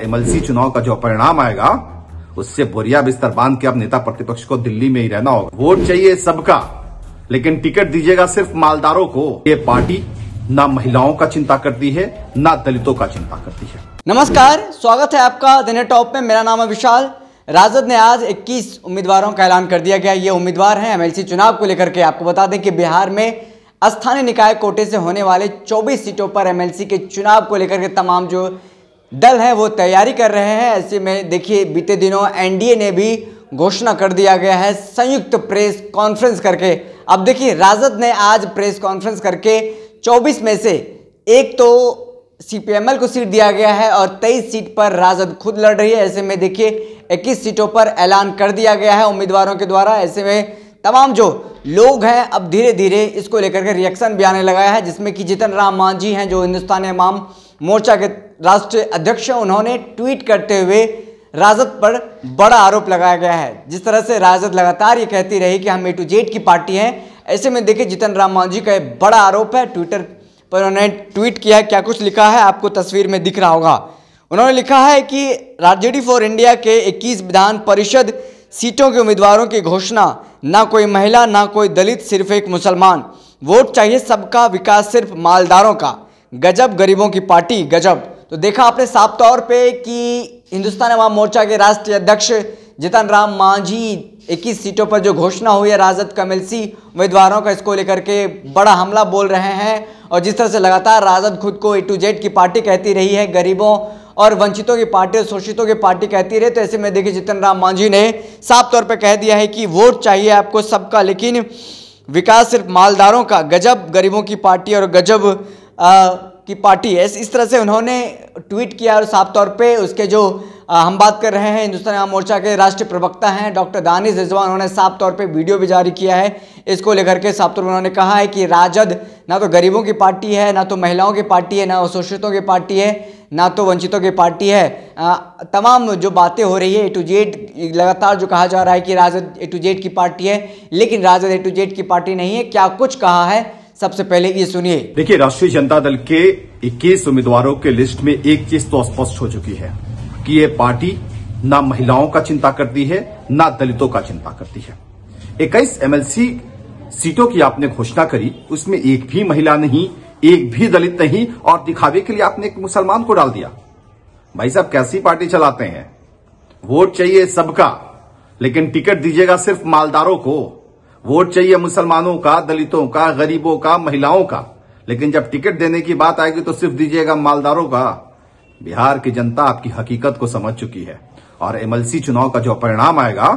MLC चुनाव का जो परिणाम आएगा उससे बोरिया बिस्तर बांध के अब नेता प्रतिपक्ष को दिल्ली में ही रहना होगा वोट चाहिए सबका लेकिन टिकट दीजिएगा सिर्फ मालदारों को ये पार्टी ना महिलाओं का चिंता करती है ना दलितों का चिंता करती है नमस्कार स्वागत है आपका दिन टॉप में मेरा नाम है विशाल राजद ने आज 21 उम्मीदवारों का ऐलान कर दिया गया ये उम्मीदवार हैं एमएलसी चुनाव को लेकर के आपको बता दें कि बिहार में स्थानीय निकाय कोटे से होने वाले 24 सीटों पर एमएलसी के चुनाव को लेकर के तमाम जो दल है वो तैयारी कर रहे हैं ऐसे में देखिए बीते दिनों एनडीए ने भी घोषणा कर दिया गया है संयुक्त प्रेस कॉन्फ्रेंस करके अब देखिए राजद ने आज प्रेस कॉन्फ्रेंस करके 24 में से एक तो सीपीएमएल को सीट दिया गया है और 23 सीट पर राजद खुद लड़ रही है ऐसे में देखिए 21 सीटों पर ऐलान कर दिया गया है उम्मीदवारों के द्वारा ऐसे में तमाम जो लोग हैं अब धीरे धीरे इसको लेकर के रिएक्शन भी आने लगा है जिसमें कि जितन राम मांझी हैं जो हिंदुस्तान इमाम मोर्चा के राष्ट्रीय अध्यक्ष हैं उन्होंने ट्वीट करते हुए राजद पर बड़ा आरोप लगाया गया है जिस तरह से राजद लगातार ये कहती रही कि हम ए टू जेड की पार्टी हैं ऐसे में देखिए जितन राम मांझी का एक बड़ा आरोप है ट्विटर पर उन्होंने ट्वीट किया है क्या कुछ लिखा है आपको तस्वीर में दिख रहा होगा उन्होंने लिखा है कि राजडी फॉर इंडिया के 21 विधान परिषद सीटों के उम्मीदवारों की घोषणा ना कोई महिला ना कोई दलित सिर्फ एक मुसलमान वोट चाहिए सबका विकास सिर्फ मालदारों का गजब गरीबों की पार्टी गजब तो देखा आपने साफ तौर पे कि हिंदुस्तान अवाम मोर्चा के राष्ट्रीय अध्यक्ष जितन राम मांझी इक्कीस सीटों पर जो घोषणा हुई है राजद सी उम्मीदवारों का इसको लेकर के बड़ा हमला बोल रहे हैं और जिस तरह से लगातार राजद खुद को ए टू जेड की पार्टी कहती रही है गरीबों और वंचितों की पार्टी और शोषितों की पार्टी कहती रहे तो ऐसे में देखिए जितन राम मांझी ने साफ तौर पर कह दिया है कि वोट चाहिए आपको सबका लेकिन विकास सिर्फ मालदारों का गजब गरीबों की पार्टी और गजब आ, की पार्टी है इस तरह से उन्होंने ट्वीट किया और साफ तौर पे उसके जो आ, हम बात कर रहे हैं हिंदुस्तान आवाम मोर्चा के राष्ट्रीय प्रवक्ता हैं डॉक्टर दानिश रिजवान उन्होंने साफ तौर पे वीडियो भी जारी किया है इसको लेकर के साफ तौर पर उन्होंने कहा है कि राजद ना तो गरीबों की पार्टी है ना तो महिलाओं की पार्टी है ना शोषितों की पार्टी है ना तो वंचितों की पार्टी है आ, तमाम जो बातें हो रही है ए टू जेड लगातार जो कहा जा रहा है कि राजद ए टू जेड की पार्टी है लेकिन राजद ए टू जेड की पार्टी नहीं है क्या कुछ कहा है सबसे पहले ये सुनिए देखिए राष्ट्रीय जनता दल के 21 उम्मीदवारों के लिस्ट में एक चीज तो स्पष्ट हो चुकी है कि ये पार्टी ना महिलाओं का चिंता करती है ना दलितों का चिंता करती है इक्कीस एमएलसी सीटों की आपने घोषणा करी उसमें एक भी महिला नहीं एक भी दलित नहीं और दिखावे के लिए आपने एक मुसलमान को डाल दिया भाई साहब कैसी पार्टी चलाते हैं वोट चाहिए सबका लेकिन टिकट दीजिएगा सिर्फ मालदारों को वोट चाहिए मुसलमानों का दलितों का गरीबों का महिलाओं का लेकिन जब टिकट देने की बात आएगी तो सिर्फ दीजिएगा मालदारों का बिहार की जनता आपकी हकीकत को समझ चुकी है और एमएलसी चुनाव का जो परिणाम आएगा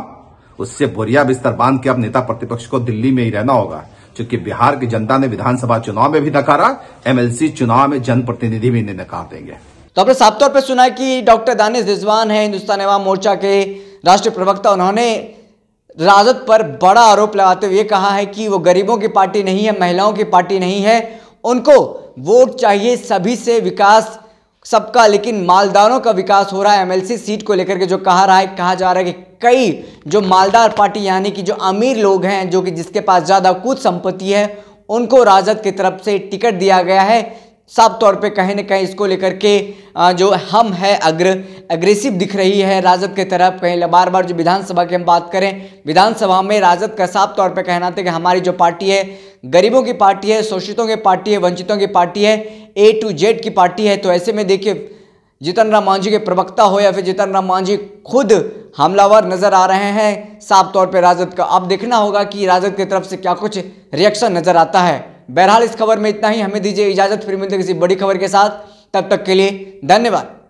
उससे बोरिया बिस्तर बांध के अब नेता प्रतिपक्ष को दिल्ली में ही रहना होगा जबकि बिहार की जनता ने विधानसभा चुनाव में भी नकारा एमएलसी चुनाव में जनप्रतिनिधि भी इन्हें नकार देंगे तो आपने साफ तौर पर सुना है कि डॉक्टर दानिश रिजवान है हिंदुस्तान एवं मोर्चा के राष्ट्रीय प्रवक्ता उन्होंने राजद पर बड़ा आरोप लगाते हुए कहा है कि वो गरीबों की पार्टी नहीं है महिलाओं की पार्टी नहीं है उनको वोट चाहिए सभी से विकास सबका लेकिन मालदारों का विकास हो रहा है एमएलसी सीट को लेकर के जो कहा रहा है कहा जा रहा है कि कई जो मालदार पार्टी यानी कि जो अमीर लोग हैं जो कि जिसके पास ज़्यादा कुछ संपत्ति है उनको राजद की तरफ से टिकट दिया गया है साफ तौर पे कहीं ना कहीं इसको लेकर के जो हम है अग्र अग्रेसिव दिख रही है राजद के तरफ कहीं बार बार जो विधानसभा की हम बात करें विधानसभा में राजद का साफ तौर पे कहना था कि हमारी जो पार्टी है गरीबों की पार्टी है शोषितों की पार्टी है वंचितों की पार्टी है ए टू जेड की पार्टी है तो ऐसे में देखिए जीतन राम मांझी के प्रवक्ता हो या फिर जीतन राम मांझी खुद हमलावर नज़र आ रहे हैं साफ तौर पर राजद का अब देखना होगा कि राजद की तरफ से क्या कुछ रिएक्शन नज़र आता है बहरहाल इस खबर में इतना ही हमें दीजिए इजाज़त फिर मिलते किसी बड़ी खबर के साथ तब तक के लिए धन्यवाद